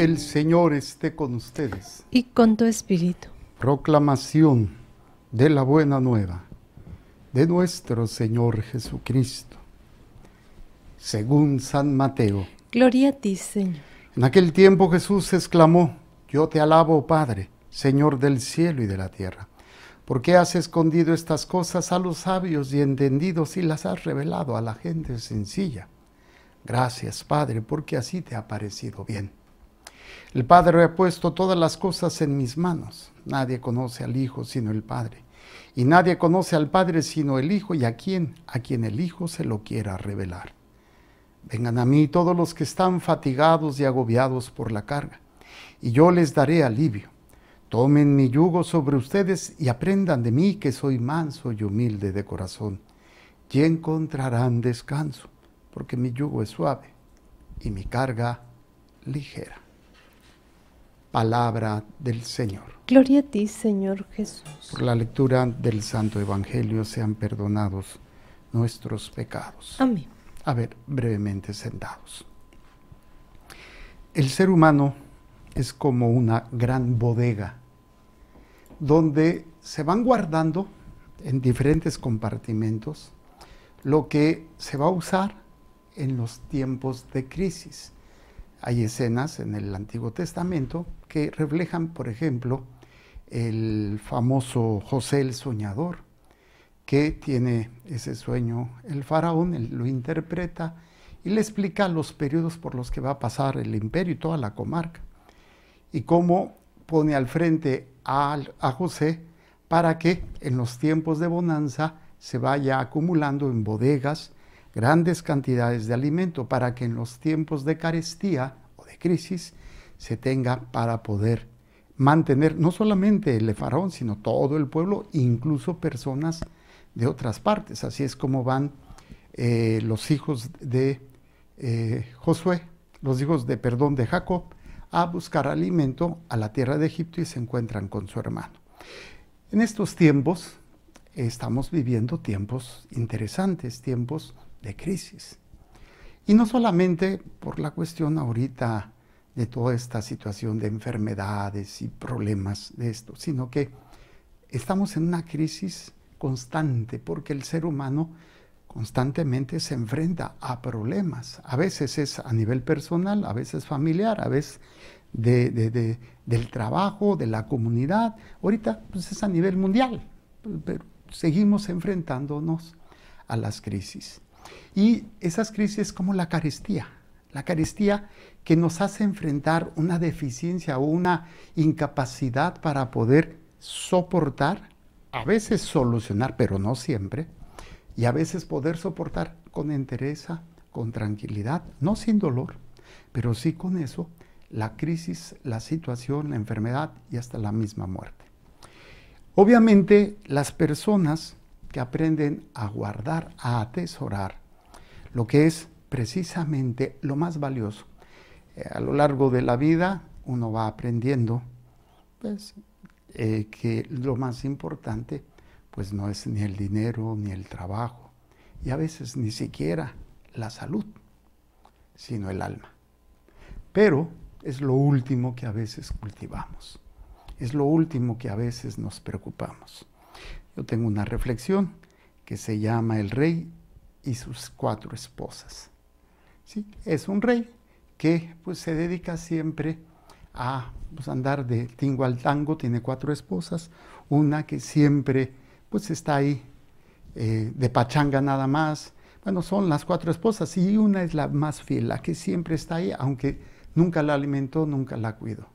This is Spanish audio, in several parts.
El Señor esté con ustedes. Y con tu espíritu. Proclamación de la buena nueva de nuestro Señor Jesucristo. Según San Mateo. Gloria a ti, Señor. En aquel tiempo Jesús exclamó, Yo te alabo, Padre, Señor del cielo y de la tierra. porque has escondido estas cosas a los sabios y entendidos y las has revelado a la gente sencilla? Gracias, Padre, porque así te ha parecido bien. El Padre ha puesto todas las cosas en mis manos. Nadie conoce al Hijo sino el Padre. Y nadie conoce al Padre sino el Hijo y a quien, a quien el Hijo se lo quiera revelar. Vengan a mí todos los que están fatigados y agobiados por la carga, y yo les daré alivio. Tomen mi yugo sobre ustedes y aprendan de mí que soy manso y humilde de corazón, y encontrarán descanso, porque mi yugo es suave y mi carga ligera palabra del Señor. Gloria a ti, Señor Jesús. Por la lectura del Santo Evangelio sean perdonados nuestros pecados. Amén. A ver, brevemente sentados. El ser humano es como una gran bodega donde se van guardando en diferentes compartimentos lo que se va a usar en los tiempos de crisis. Hay escenas en el Antiguo Testamento que reflejan, por ejemplo, el famoso José el soñador, que tiene ese sueño el faraón, lo interpreta y le explica los periodos por los que va a pasar el imperio y toda la comarca, y cómo pone al frente a, a José para que en los tiempos de bonanza se vaya acumulando en bodegas grandes cantidades de alimento para que en los tiempos de carestía o de crisis se tenga para poder mantener no solamente el faraón, sino todo el pueblo, incluso personas de otras partes. Así es como van eh, los hijos de eh, Josué, los hijos de, perdón, de Jacob, a buscar alimento a la tierra de Egipto y se encuentran con su hermano. En estos tiempos estamos viviendo tiempos interesantes, tiempos de crisis. Y no solamente por la cuestión ahorita de toda esta situación de enfermedades y problemas de esto, sino que estamos en una crisis constante porque el ser humano constantemente se enfrenta a problemas. A veces es a nivel personal, a veces familiar, a veces del trabajo, de la comunidad. Ahorita pues, es a nivel mundial, pero seguimos enfrentándonos a las crisis. Y esas crisis como la carestía, la carestía que nos hace enfrentar una deficiencia o una incapacidad para poder soportar, a veces solucionar, pero no siempre, y a veces poder soportar con entereza, con tranquilidad, no sin dolor, pero sí con eso, la crisis, la situación, la enfermedad y hasta la misma muerte. Obviamente, las personas que aprenden a guardar, a atesorar lo que es precisamente lo más valioso. Eh, a lo largo de la vida uno va aprendiendo pues, eh, que lo más importante pues no es ni el dinero, ni el trabajo, y a veces ni siquiera la salud, sino el alma. Pero es lo último que a veces cultivamos, es lo último que a veces nos preocupamos. Yo tengo una reflexión que se llama El Rey y sus cuatro esposas. ¿Sí? Es un rey que pues, se dedica siempre a pues, andar de tingo al tango, tiene cuatro esposas, una que siempre pues, está ahí eh, de pachanga nada más. Bueno, son las cuatro esposas y una es la más fiel, la que siempre está ahí, aunque nunca la alimentó, nunca la cuidó.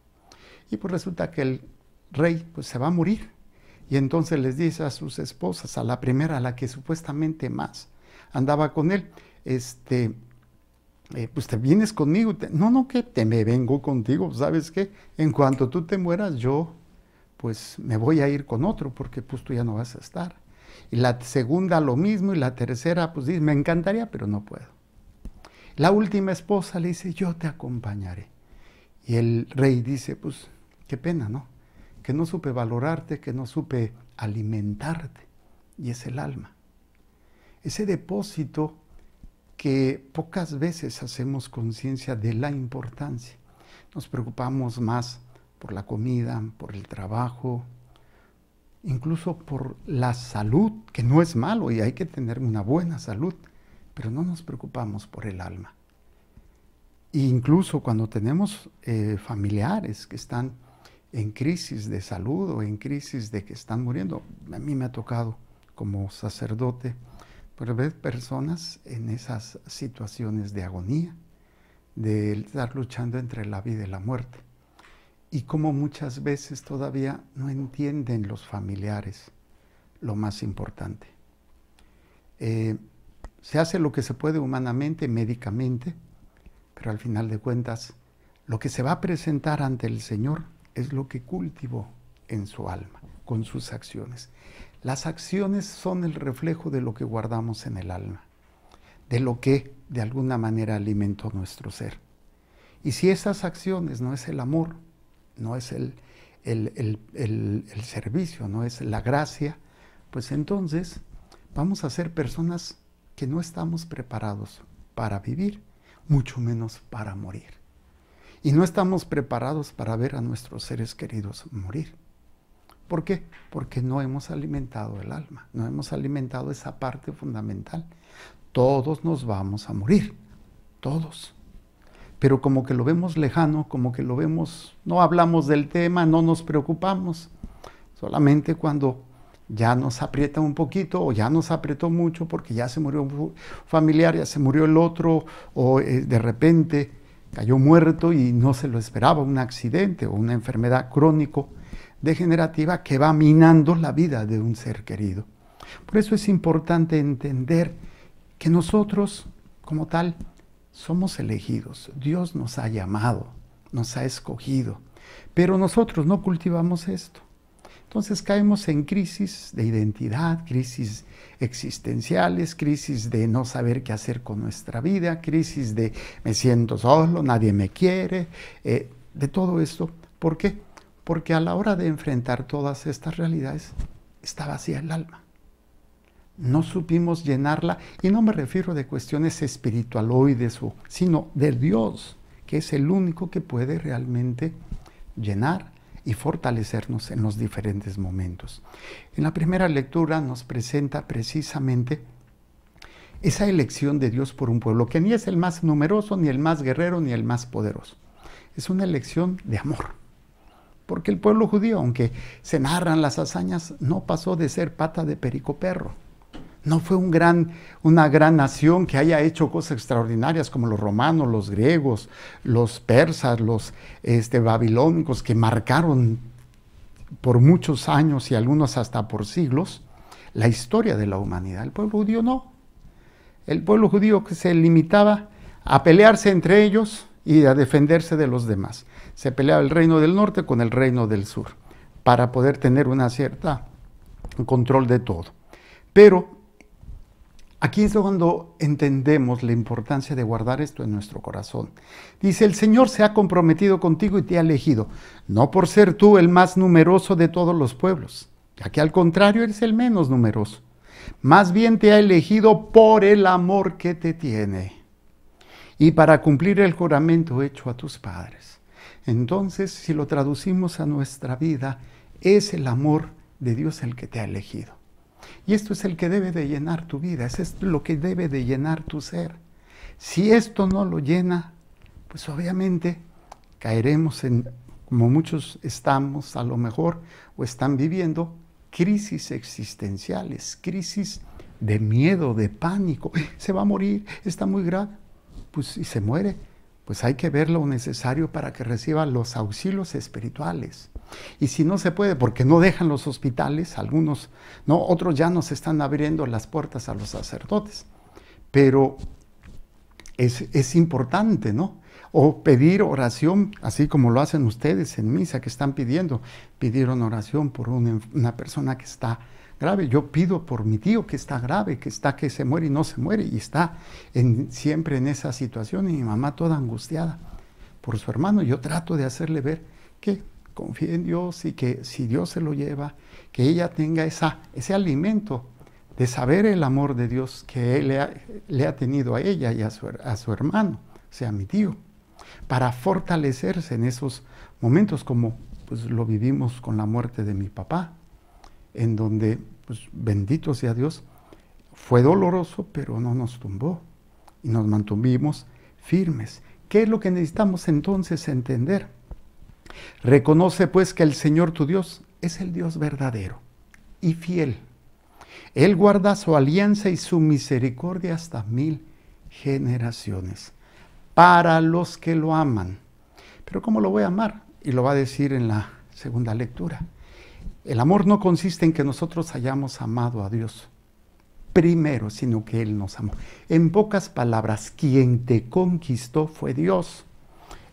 Y pues resulta que el rey pues, se va a morir y entonces les dice a sus esposas, a la primera, a la que supuestamente más, andaba con él, este, eh, pues te vienes conmigo. no, no, que te me vengo contigo, ¿sabes qué? En cuanto tú te mueras, yo pues me voy a ir con otro porque pues tú ya no vas a estar. Y la segunda lo mismo y la tercera pues dice, me encantaría, pero no puedo. La última esposa le dice, yo te acompañaré. Y el rey dice, pues qué pena, ¿no? Que no supe valorarte, que no supe alimentarte. Y es el alma ese depósito que pocas veces hacemos conciencia de la importancia. Nos preocupamos más por la comida, por el trabajo, incluso por la salud, que no es malo y hay que tener una buena salud, pero no nos preocupamos por el alma. E incluso cuando tenemos eh, familiares que están en crisis de salud o en crisis de que están muriendo, a mí me ha tocado como sacerdote pero ves personas en esas situaciones de agonía, de estar luchando entre la vida y la muerte. Y como muchas veces todavía no entienden los familiares lo más importante. Eh, se hace lo que se puede humanamente, médicamente, pero al final de cuentas, lo que se va a presentar ante el Señor es lo que cultivó en su alma, con sus acciones. Las acciones son el reflejo de lo que guardamos en el alma, de lo que de alguna manera alimentó nuestro ser. Y si esas acciones no es el amor, no es el, el, el servicio, no es la gracia, pues entonces vamos a ser personas que no estamos preparados para vivir, mucho menos para morir. Y no estamos preparados para ver a nuestros seres queridos morir. ¿Por qué? Porque no hemos alimentado el alma, no hemos alimentado esa parte fundamental. Todos nos vamos a morir, todos. Pero como que lo vemos lejano, como que lo vemos, no hablamos del tema, no nos preocupamos. Solamente cuando ya nos aprieta un poquito o ya nos apretó mucho porque ya se murió un familiar, ya se murió el otro o eh, de repente cayó muerto y no se lo esperaba, un accidente o una enfermedad crónico degenerativa que va minando la vida de un ser querido. Por eso es importante entender que nosotros, como tal, somos elegidos. Dios nos ha llamado, nos ha escogido, pero nosotros no cultivamos esto. Entonces caemos en crisis de identidad, crisis existenciales, crisis de no saber qué hacer con nuestra vida, crisis de me siento solo, nadie me quiere, eh, de todo esto. ¿Por qué? porque a la hora de enfrentar todas estas realidades está vacía el alma. No supimos llenarla, y no me refiero de cuestiones espiritualoides, sino de Dios, que es el único que puede realmente llenar y fortalecernos en los diferentes momentos. En la primera lectura nos presenta precisamente esa elección de Dios por un pueblo que ni es el más numeroso, ni el más guerrero, ni el más poderoso. Es una elección de amor porque el pueblo judío, aunque se narran las hazañas, no pasó de ser pata de perico perro. No fue un gran, una gran nación que haya hecho cosas extraordinarias como los romanos, los griegos, los persas, los este, babilónicos, que marcaron por muchos años y algunos hasta por siglos la historia de la humanidad. El pueblo judío no. El pueblo judío que se limitaba a pelearse entre ellos, y a defenderse de los demás. Se peleaba el reino del norte con el reino del sur para poder tener una cierta control de todo. Pero aquí es cuando entendemos la importancia de guardar esto en nuestro corazón. Dice, el Señor se ha comprometido contigo y te ha elegido, no por ser tú el más numeroso de todos los pueblos, ya que al contrario eres el menos numeroso. Más bien te ha elegido por el amor que te tiene y para cumplir el juramento hecho a tus padres. Entonces, si lo traducimos a nuestra vida, es el amor de Dios el que te ha elegido. Y esto es el que debe de llenar tu vida, es lo que debe de llenar tu ser. Si esto no lo llena, pues obviamente caeremos en, como muchos estamos a lo mejor o están viviendo, crisis existenciales, crisis de miedo, de pánico. Se va a morir, está muy grave pues si se muere, pues hay que ver lo necesario para que reciba los auxilios espirituales. Y si no se puede, porque no dejan los hospitales, algunos, no, otros ya nos están abriendo las puertas a los sacerdotes. Pero es, importante, ¿no? O pedir oración, así como lo hacen ustedes en misa, que están pidiendo, pidieron oración por una, una persona que está grave. Yo pido por mi tío que está grave, que está que se muere y no se muere, y está siempre en esa situación, y mi mamá toda angustiada por su hermano. Yo trato de hacerle ver que confíe en Dios y que si Dios se lo lleva, que ella tenga esa, ese alimento de saber el amor de Dios que él le, ha, tenido a ella y a su, hermano, o sea, mi tío, para fortalecerse en esos momentos como pues, lo vivimos con la muerte de mi papá en donde, pues bendito sea Dios, fue doloroso, pero no nos tumbó y nos mantuvimos firmes. ¿Qué es lo que necesitamos entonces entender? Reconoce pues que el Señor tu Dios es el Dios verdadero y fiel. Él guarda su alianza y su misericordia hasta mil generaciones para los que lo aman. Pero ¿cómo lo voy a amar? Y lo va a decir en la segunda lectura. El amor no consiste en que nosotros hayamos amado a Dios primero, sino que Él nos amó. En pocas palabras, quien te conquistó fue Dios.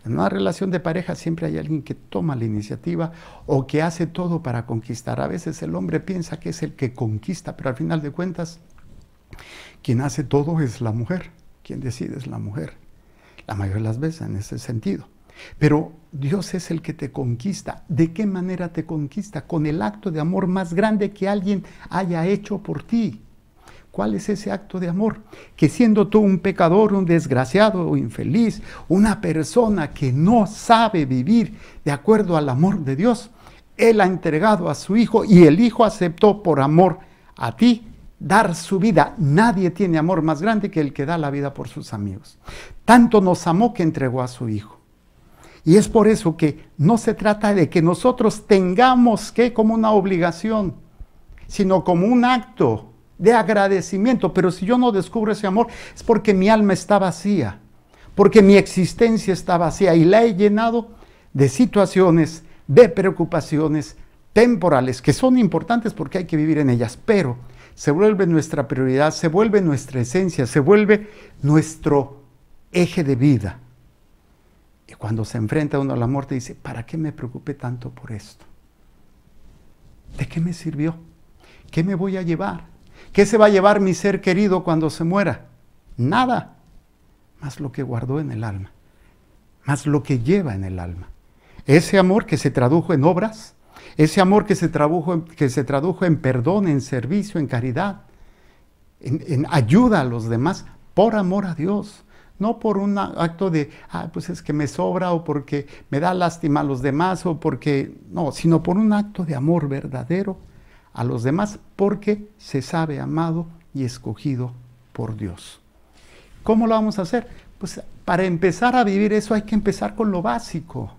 En una relación de pareja siempre hay alguien que toma la iniciativa o que hace todo para conquistar. A veces el hombre piensa que es el que conquista, pero al final de cuentas, quien hace todo es la mujer, quien decide es la mujer. La mayoría de las veces en ese sentido. Pero Dios es el que te conquista. ¿De qué manera te conquista? Con el acto de amor más grande que alguien haya hecho por ti. ¿Cuál es ese acto de amor? Que siendo tú un pecador, un desgraciado o infeliz, una persona que no sabe vivir de acuerdo al amor de Dios, Él ha entregado a su Hijo y el Hijo aceptó por amor a ti dar su vida. Nadie tiene amor más grande que el que da la vida por sus amigos. Tanto nos amó que entregó a su Hijo. Y es por eso que no se trata de que nosotros tengamos que como una obligación, sino como un acto de agradecimiento. Pero si yo no descubro ese amor, es porque mi alma está vacía, porque mi existencia está vacía y la he llenado de situaciones, de preocupaciones temporales, que son importantes porque hay que vivir en ellas, pero se vuelve nuestra prioridad, se vuelve nuestra esencia, se vuelve nuestro eje de vida. Y cuando se enfrenta uno a la muerte dice, ¿para qué me preocupe tanto por esto? ¿De qué me sirvió? ¿Qué me voy a llevar? ¿Qué se va a llevar mi ser querido cuando se muera? Nada, más lo que guardó en el alma, más lo que lleva en el alma. Ese amor que se tradujo en obras, ese amor que se tradujo, que se tradujo en perdón, en servicio, en caridad, en ayuda a los demás, por amor a Dios, no por un acto de, ah, pues es que me sobra o porque me da lástima a los demás o porque, no, sino por un acto de amor verdadero a los demás porque se sabe amado y escogido por Dios. ¿Cómo lo vamos a hacer? Pues para empezar a vivir eso hay que empezar con lo básico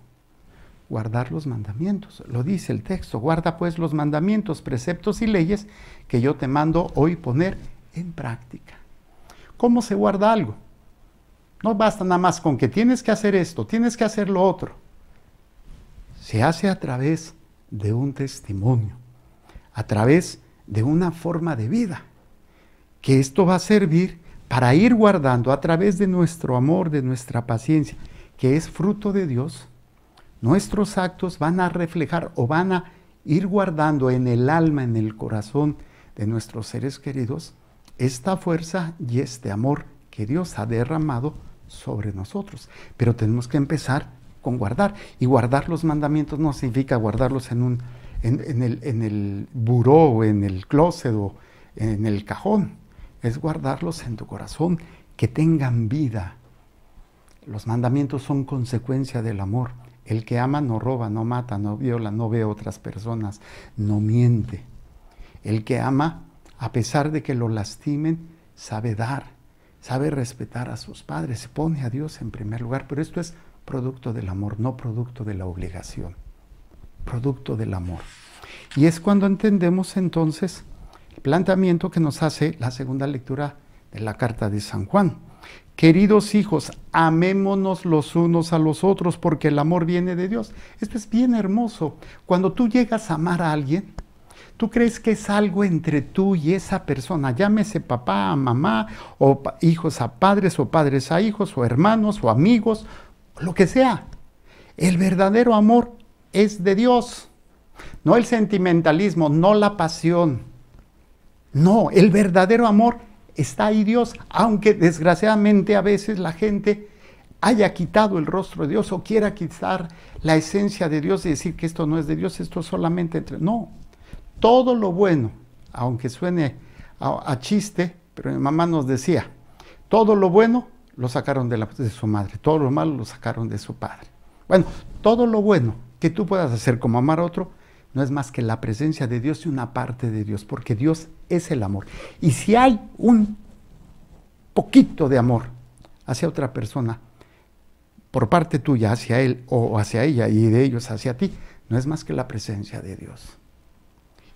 guardar los mandamientos. Lo dice el texto, guarda pues los mandamientos, preceptos y leyes que yo te mando hoy poner en práctica. ¿Cómo se guarda algo? No basta nada más con que tienes que hacer esto, tienes que hacer lo otro. Se hace a través de un testimonio, a través de una forma de vida, que esto va a servir para ir guardando a través de nuestro amor, de nuestra paciencia, que es fruto de Dios, nuestros actos van a reflejar o van a ir guardando en el alma, en el corazón de nuestros seres queridos, esta fuerza y este amor que Dios ha derramado sobre nosotros. Pero tenemos que empezar con guardar. Y guardar los mandamientos no significa guardarlos en, un, en, el, en el buró, en el closet o en el cajón. Es guardarlos en tu corazón, que tengan vida. Los mandamientos son consecuencia del amor. El que ama no roba, no mata, no viola, no ve a otras personas, no miente. El que ama, a pesar de que lo lastimen, sabe dar sabe respetar a sus padres, se pone a Dios en primer lugar, pero esto es producto del amor, no producto de la obligación, producto del amor. Y es cuando entendemos entonces el planteamiento que nos hace la segunda lectura de la carta de San Juan. Queridos hijos, amémonos los unos a los otros porque el amor viene de Dios. Esto es bien hermoso. Cuando tú llegas a amar a alguien, ¿Tú crees que es algo entre tú y esa persona? Llámese papá a mamá, o hijos a padres, o padres a hijos, o hermanos, o amigos, lo que sea. El verdadero amor es de Dios, no el sentimentalismo, no la pasión. No, el verdadero amor está ahí Dios, aunque desgraciadamente a veces la gente haya quitado el rostro de Dios o quiera quitar la esencia de Dios y decir que esto no es de Dios, esto es solamente entre... No, todo lo bueno, aunque suene a, chiste, pero mi mamá nos decía, todo lo bueno lo sacaron de, la, de su madre, todo lo malo lo sacaron de su padre. Bueno, todo lo bueno que tú puedas hacer como amar a otro, no es más que la presencia de Dios y una parte de Dios, porque Dios es el amor. Y si hay un poquito de amor hacia otra persona, por parte tuya hacia él o hacia ella y de ellos hacia ti, no es más que la presencia de Dios.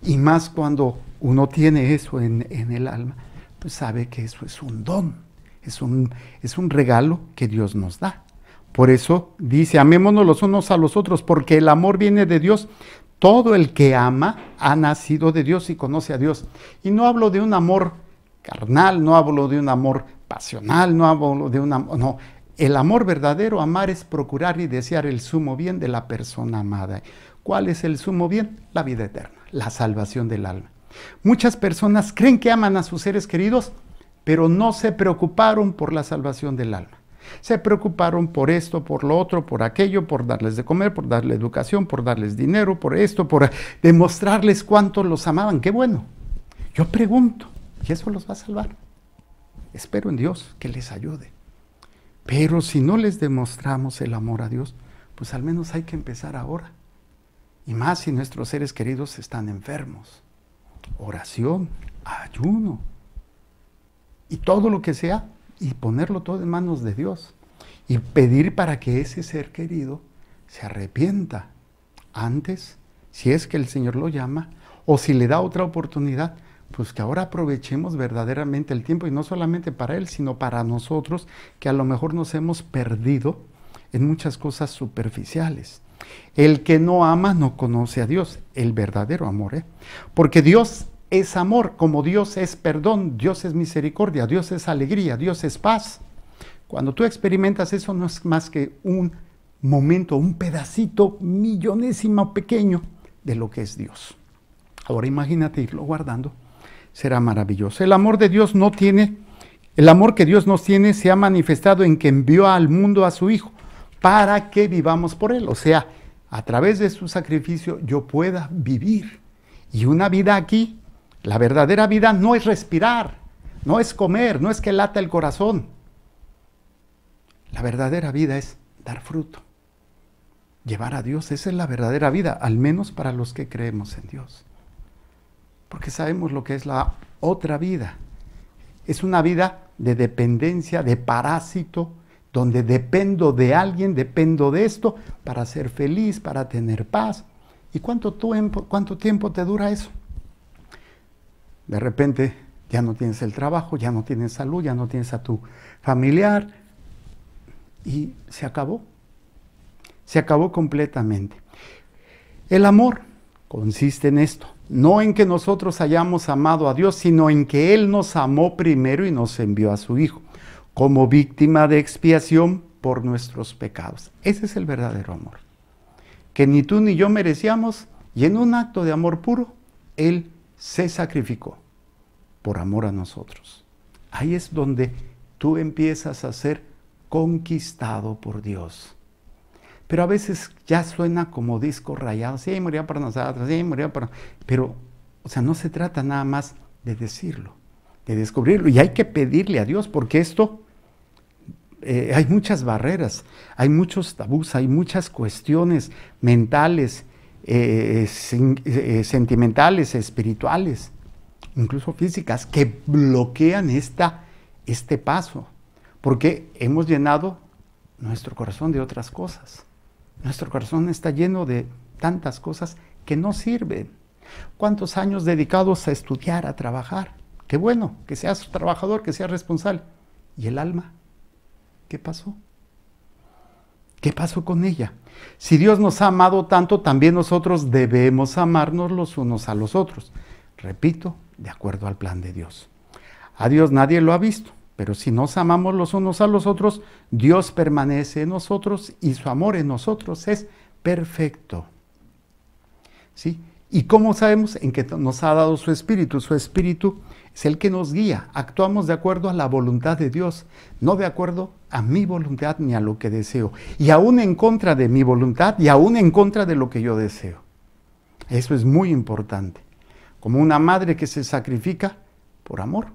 Y más cuando uno tiene eso en, el alma, pues sabe que eso es un don, es un, es un regalo que Dios nos da. Por eso dice, amémonos los unos a los otros, porque el amor viene de Dios. Todo el que ama ha nacido de Dios y conoce a Dios. Y no hablo de un amor carnal, no hablo de un amor pasional, no hablo de un amor... No, el amor verdadero, amar es procurar y desear el sumo bien de la persona amada. ¿Cuál es el sumo bien? La vida eterna la salvación del alma. Muchas personas creen que aman a sus seres queridos, pero no se preocuparon por la salvación del alma. Se preocuparon por esto, por lo otro, por aquello, por darles de comer, por darle educación, por darles dinero, por esto, por demostrarles cuánto los amaban. Qué bueno. Yo pregunto, ¿y eso los va a salvar? Espero en Dios que les ayude. Pero si no les demostramos el amor a Dios, pues al menos hay que empezar ahora. Y más si nuestros seres queridos están enfermos. Oración, ayuno. Y todo lo que sea, y ponerlo todo en manos de Dios. Y pedir para que ese ser querido se arrepienta antes, si es que el Señor lo llama, o si le da otra oportunidad, pues que ahora aprovechemos verdaderamente el tiempo y no solamente para Él, sino para nosotros, que a lo mejor nos hemos perdido en muchas cosas superficiales. El que no ama no conoce a Dios, el verdadero amor. ¿eh? Porque Dios es amor, como Dios es perdón, Dios es misericordia, Dios es alegría, Dios es paz. Cuando tú experimentas eso no es más que un momento, un pedacito millonésimo pequeño de lo que es Dios. Ahora imagínate irlo guardando, será maravilloso. El amor de Dios no tiene, el amor que Dios nos tiene se ha manifestado en que envió al mundo a su Hijo para que vivamos por Él. O sea, a través de su sacrificio yo pueda vivir. Y una vida aquí, la verdadera vida no es respirar, no es comer, no es que lata el corazón. La verdadera vida es dar fruto, llevar a Dios. Esa es la verdadera vida, al menos para los que creemos en Dios. Porque sabemos lo que es la otra vida. Es una vida de dependencia, de parásito donde dependo de alguien, dependo de esto para ser feliz, para tener paz. ¿Y cuánto tiempo, cuánto tiempo te dura eso? De repente ya no tienes el trabajo, ya no tienes salud, ya no tienes a tu familiar y se acabó. Se acabó completamente. El amor consiste en esto, no en que nosotros hayamos amado a Dios, sino en que Él nos amó primero y nos envió a su Hijo como víctima de expiación por nuestros pecados. Ese es el verdadero amor, que ni tú ni yo merecíamos, y en un acto de amor puro, Él se sacrificó por amor a nosotros. Ahí es donde tú empiezas a ser conquistado por Dios. Pero a veces ya suena como disco rayado, sí, moría para nosotros, sí, moría para... Pero, o sea, no se trata nada más de decirlo, de descubrirlo. Y hay que pedirle a Dios, porque esto eh, hay muchas barreras, hay muchos tabús, hay muchas cuestiones mentales, eh, eh, sentimentales, espirituales, incluso físicas, que bloquean esta, este paso, porque hemos llenado nuestro corazón de otras cosas. Nuestro corazón está lleno de tantas cosas que no sirven. ¿Cuántos años dedicados a estudiar, a trabajar? Qué bueno, que seas trabajador, que seas responsable. ¿Y el alma? ¿Qué pasó? ¿Qué pasó con ella? Si Dios nos ha amado tanto, también nosotros debemos amarnos los unos a los otros. Repito, de acuerdo al plan de Dios. A Dios nadie lo ha visto, pero si nos amamos los unos a los otros, Dios permanece en nosotros y su amor en nosotros es perfecto. ¿Sí? ¿Y cómo sabemos? En que nos ha dado su espíritu. Su espíritu es el que nos guía. Actuamos de acuerdo a la voluntad de Dios, no de acuerdo a mi voluntad ni a lo que deseo. Y aún en contra de mi voluntad y aún en contra de lo que yo deseo. Eso es muy importante. Como una madre que se sacrifica por amor.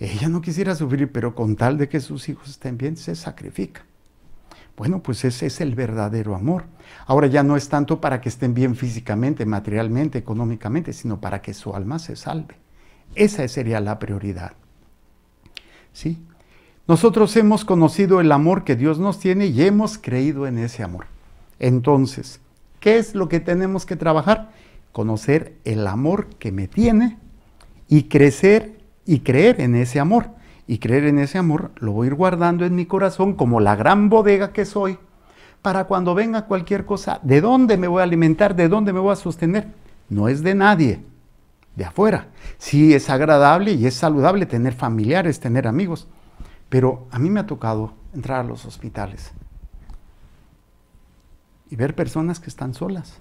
Ella no quisiera sufrir, pero con tal de que sus hijos estén bien, se sacrifica. Bueno, pues ese es el verdadero amor. Ahora ya no es tanto para que estén bien físicamente, materialmente, económicamente, sino para que su alma se salve. Esa sería la prioridad. ¿Sí? Nosotros hemos conocido el amor que Dios nos tiene y hemos creído en ese amor. Entonces, ¿qué es lo que tenemos que trabajar? Conocer el amor que me tiene y crecer y creer en ese amor. Y creer en ese amor lo voy a ir guardando en mi corazón como la gran bodega que soy para cuando venga cualquier cosa. ¿De dónde me voy a alimentar? ¿De dónde me voy a sostener? No es de nadie de afuera. Sí, es agradable y es saludable tener familiares, tener amigos, pero a mí me ha tocado entrar a los hospitales y ver personas que están solas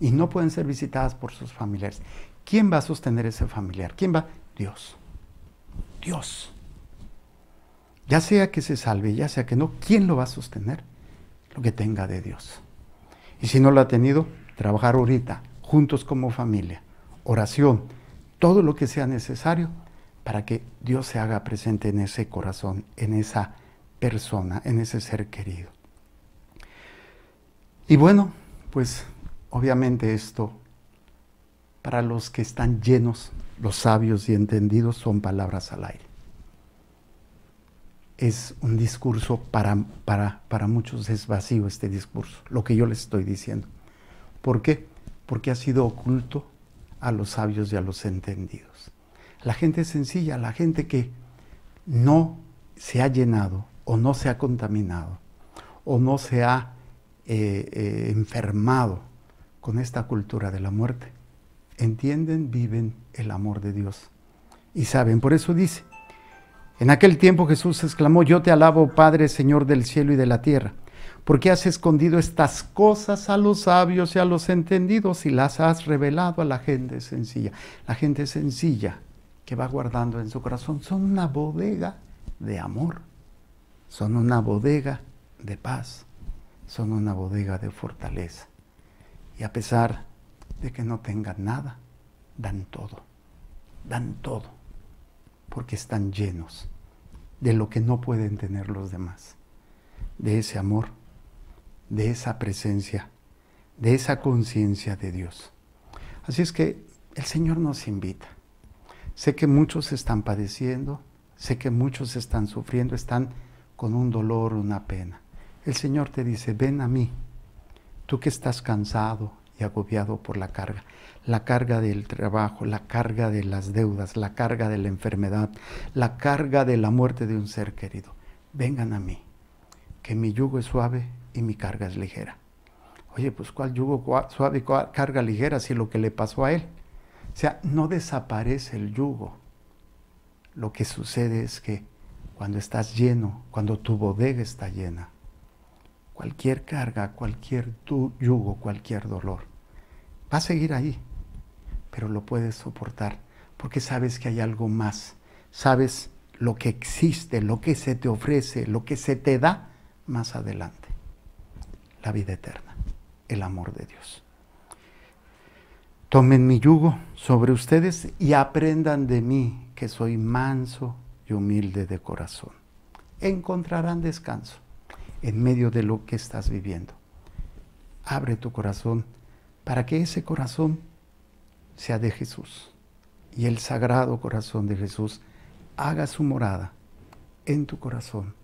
y no pueden ser visitadas por sus familiares. ¿Quién va a sostener ese familiar? ¿Quién va? Dios. Dios. Ya sea que se salve, ya sea que no, ¿quién lo va a sostener? Lo que tenga de Dios. Y si no lo ha tenido, trabajar ahorita, juntos como familia oración, todo lo que sea necesario para que Dios se haga presente en ese corazón, en esa persona, en ese ser querido. Y bueno, pues obviamente esto, para los que están llenos, los sabios y entendidos, son palabras al aire. Es un discurso, para, para, para muchos es vacío este discurso, lo que yo les estoy diciendo. ¿Por qué? Porque ha sido oculto a los sabios y a los entendidos. La gente sencilla, la gente que no se ha llenado o no se ha contaminado o no se ha eh, eh, enfermado con esta cultura de la muerte. Entienden, viven el amor de Dios y saben. Por eso dice, en aquel tiempo Jesús exclamó, yo te alabo Padre, Señor del cielo y de la tierra porque has escondido estas cosas a los sabios y a los entendidos y las has revelado a la gente sencilla. La gente sencilla que va guardando en su corazón son una bodega de amor, son una bodega de paz, son una bodega de fortaleza. Y a pesar de que no tengan nada, dan todo, dan todo, porque están llenos de lo que no pueden tener los demás de ese amor, de esa presencia, de esa conciencia de Dios. Así es que el Señor nos invita. Sé que muchos están padeciendo, sé que muchos están sufriendo, están con un dolor, una pena. El Señor te dice, ven a mí, tú que estás cansado y agobiado por la carga, la carga del trabajo, la carga de las deudas, la carga de la enfermedad, la carga de la muerte de un ser querido. Vengan a mí que mi yugo es suave y mi carga es ligera. Oye, pues ¿cuál yugo suave y cuál carga ligera si lo que le pasó a él? O sea, no desaparece el yugo. Lo que sucede es que cuando estás lleno, cuando tu bodega está llena, cualquier carga, cualquier tu yugo, cualquier dolor, va a seguir ahí, pero lo puedes soportar porque sabes que hay algo más, sabes lo que existe, lo que se te ofrece, lo que se te da más adelante, la vida eterna, el amor de Dios. Tomen mi yugo sobre ustedes y aprendan de mí, que soy manso y humilde de corazón. Encontrarán descanso en medio de lo que estás viviendo. Abre tu corazón para que ese corazón sea de Jesús y el sagrado corazón de Jesús haga su morada en tu corazón,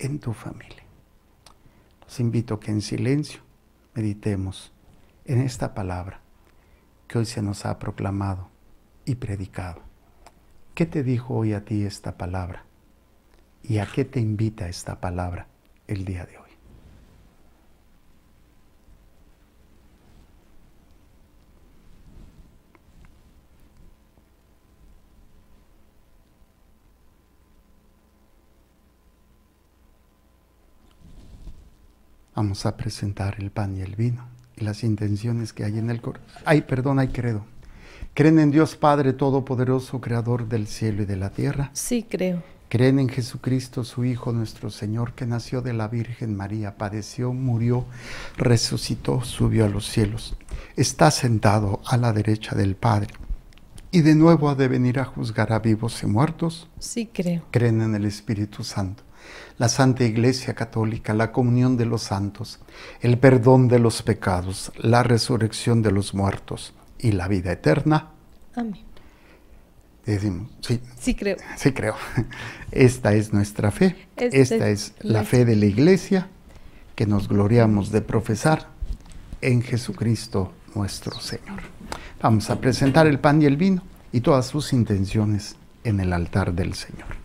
en tu familia invito a que en silencio meditemos en esta palabra que hoy se nos ha proclamado y predicado. ¿Qué te dijo hoy a ti esta palabra? ¿Y a qué te invita esta palabra el día de hoy? vamos a presentar el pan y el vino y las intenciones que hay en el corazón. Ay, perdón, hay credo. ¿Creen en Dios Padre Todopoderoso, Creador del cielo y de la tierra? Sí, creo. ¿Creen en Jesucristo, su Hijo, nuestro Señor, que nació de la Virgen María, padeció, murió, resucitó, subió a los cielos? Está sentado a la derecha del Padre. Y de nuevo ha de venir a juzgar a vivos y muertos. Sí, creo. ¿Creen en el Espíritu Santo? la Santa Iglesia Católica, la comunión de los santos, el perdón de los pecados, la resurrección de los muertos y la vida eterna. Amén. Decimos, sí. creo. Sí creo. Esta es nuestra fe. Esta es la fe de la Iglesia que nos gloriamos de profesar en Jesucristo nuestro Señor. Vamos a presentar el pan y el vino y todas sus intenciones en el altar del Señor.